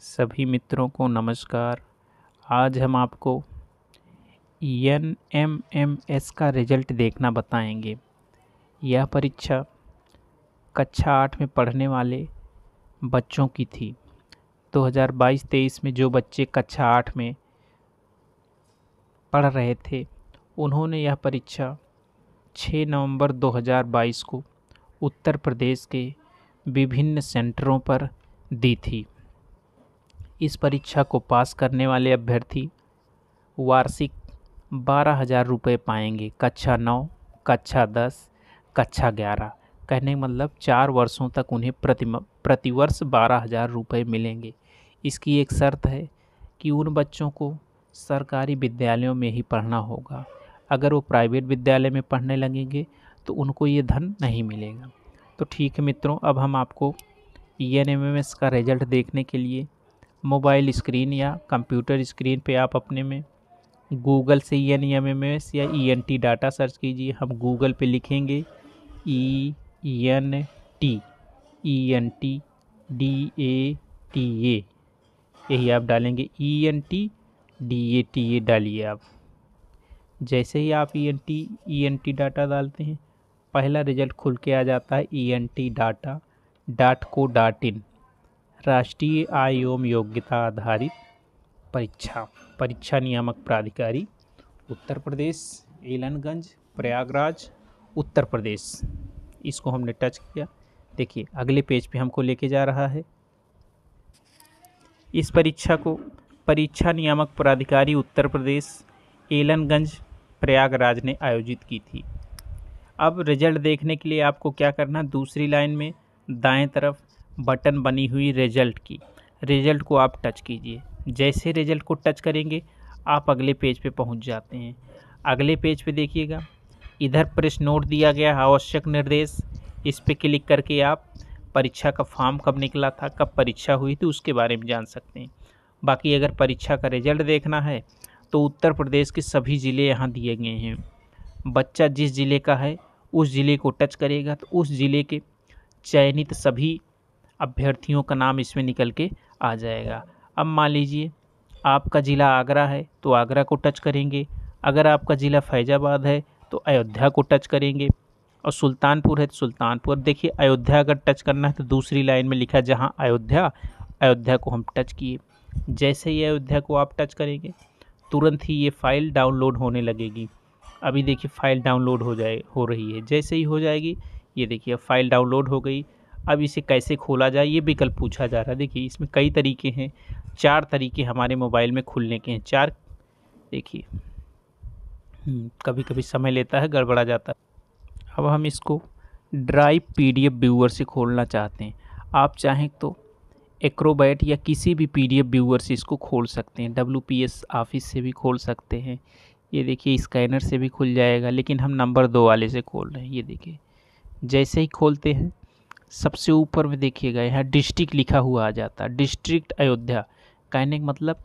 सभी मित्रों को नमस्कार आज हम आपको एन एम एम एस का रिजल्ट देखना बताएंगे यह परीक्षा कक्षा आठ में पढ़ने वाले बच्चों की थी 2022-23 में जो बच्चे कक्षा आठ में पढ़ रहे थे उन्होंने यह परीक्षा 6 नवंबर 2022 को उत्तर प्रदेश के विभिन्न सेंटरों पर दी थी इस परीक्षा को पास करने वाले अभ्यर्थी वार्षिक बारह हज़ार रुपये पाएंगे कक्षा नौ कक्षा दस कक्षा ग्यारह कहने का मतलब चार वर्षों तक उन्हें प्रति प्रतिवर्ष बारह हज़ार रुपये मिलेंगे इसकी एक शर्त है कि उन बच्चों को सरकारी विद्यालयों में ही पढ़ना होगा अगर वो प्राइवेट विद्यालय में पढ़ने लगेंगे तो उनको ये धन नहीं मिलेगा तो ठीक है मित्रों अब हम आपको E N M M S का रिज़ल्ट देखने के लिए मोबाइल स्क्रीन या कंप्यूटर स्क्रीन पे आप अपने में गूगल से E N M M S या E N T data search कीजिए हम गूगल पे लिखेंगे E N T E N T D A T A यही आप डालेंगे E N T D A T A डालिए आप जैसे ही आप E N T E N T data डालते हैं पहला रिजल्ट खुल के आ जाता है E N T data dot co dot in राष्ट्रीय आय एवं योग्यता आधारित परीक्षा परीक्षा नियामक प्राधिकारी उत्तर प्रदेश एलनगंज प्रयागराज उत्तर प्रदेश इसको हमने टच किया देखिए अगले पेज पे हमको लेके जा रहा है इस परीक्षा को परीक्षा नियामक प्राधिकारी उत्तर प्रदेश एलनगंज प्रयागराज ने आयोजित की थी अब रिजल्ट देखने के लिए आपको क्या करना दूसरी लाइन में दाएं तरफ बटन बनी हुई रिजल्ट की रिजल्ट को आप टच कीजिए जैसे रिजल्ट को टच करेंगे आप अगले पेज पे पहुंच जाते हैं अगले पेज पे देखिएगा इधर प्रश्न नोट दिया गया आवश्यक निर्देश इस पर क्लिक करके आप परीक्षा का फॉर्म कब निकला था कब परीक्षा हुई थी उसके बारे में जान सकते हैं बाकी अगर परीक्षा का रिजल्ट देखना है तो उत्तर प्रदेश के सभी ज़िले यहाँ दिए गए हैं बच्चा जिस ज़िले का है उस ज़िले को टच करेगा तो उस ज़िले के चयनित सभी अभ्यर्थियों का नाम इसमें निकल के आ जाएगा अब मान लीजिए आपका ज़िला आगरा है तो आगरा को टच करेंगे अगर आपका ज़िला फैज़ाबाद है तो अयोध्या को टच करेंगे और सुल्तानपुर है तो सुल्तानपुर देखिए अयोध्या अगर टच करना है तो दूसरी लाइन में लिखा जहाँ अयोध्या अयोध्या को हम टच किए जैसे ही अयोध्या को आप टच करेंगे तुरंत ही ये फ़ाइल डाउनलोड होने लगेगी अभी देखिए फ़ाइल डाउनलोड हो जाए हो रही है जैसे ही हो जाएगी ये देखिए फ़ाइल डाउनलोड हो गई अब इसे कैसे खोला जाए ये विकल्प पूछा जा रहा है देखिए इसमें कई तरीके हैं चार तरीके हमारे मोबाइल में खुलने के हैं चार देखिए हम्म, कभी कभी समय लेता है गड़बड़ा जाता है अब हम इसको ड्राइव पीडीएफ व्यूअर से खोलना चाहते हैं आप चाहें तो एक्रोबैट या किसी भी पीडीएफ व्यूअर से इसको खोल सकते हैं डब्ल्यूपीएस ऑफिस से भी खोल सकते हैं ये देखिए स्कैनर से भी खुल जाएगा लेकिन हम नंबर दो वाले से खोल रहे हैं ये देखिए जैसे ही खोलते हैं सबसे ऊपर में देखिएगा यहाँ डिस्ट्रिक्ट लिखा हुआ आ जाता है डिस्ट्रिक्ट अयोध्या कहने का मतलब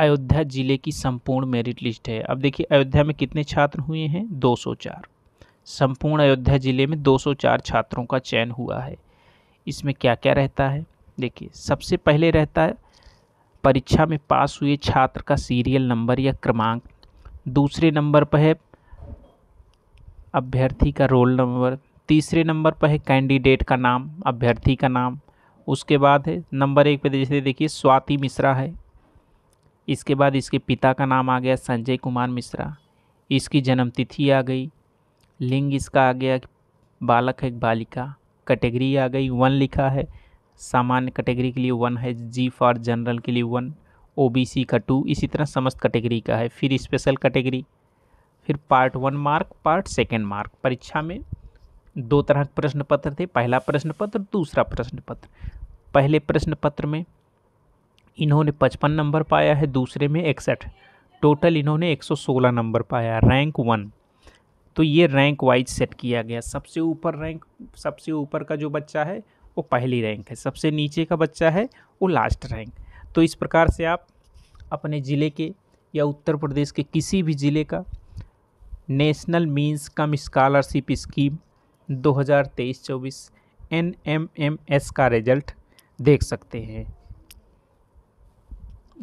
अयोध्या ज़िले की संपूर्ण मेरिट लिस्ट है अब देखिए अयोध्या में कितने छात्र हुए हैं 204 संपूर्ण अयोध्या ज़िले में 204 छात्रों का चयन हुआ है इसमें क्या क्या रहता है देखिए सबसे पहले रहता है परीक्षा में पास हुए छात्र का सीरियल नंबर या क्रमांक दूसरे नंबर पर है अभ्यर्थी का रोल नंबर तीसरे नंबर पर है कैंडिडेट का नाम अभ्यर्थी का नाम उसके बाद है नंबर एक पर जैसे देखिए स्वाति मिश्रा है इसके बाद इसके पिता का नाम आ गया संजय कुमार मिश्रा इसकी जन्मतिथि आ गई लिंग इसका आ गया बालक है बालिका कैटेगरी आ गई वन लिखा है सामान्य कैटेगरी के लिए वन है जी फॉर जनरल के लिए वन ओबीसी का टू इसी तरह समस्त कैटेगरी का है फिर स्पेशल कैटेगरी फिर part one mark part second mark परीक्षा में दो तरह के प्रश्न पत्र थे पहला प्रश्न पत्र दूसरा प्रश्न पत्र पहले प्रश्न पत्र में इन्होंने पचपन नंबर पाया है दूसरे में इकसठ टोटल इन्होंने 116 नंबर पाया रैंक वन तो ये रैंक वाइज सेट किया गया सबसे ऊपर रैंक सबसे ऊपर का जो बच्चा है वो पहली रैंक है सबसे नीचे का बच्चा है वो लास्ट रैंक तो इस प्रकार से आप अपने ज़िले के या उत्तर प्रदेश के किसी भी ज़िले का national means cum scholarship scheme 2023-24 NMMS का रिजल्ट देख सकते हैं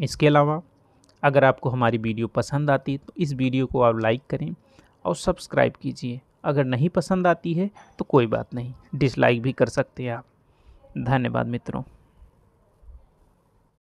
इसके अलावा अगर आपको हमारी वीडियो पसंद आती है तो इस वीडियो को आप लाइक करें और सब्सक्राइब कीजिए अगर नहीं पसंद आती है तो कोई बात नहीं डिसलाइक भी कर सकते हैं आप धन्यवाद मित्रों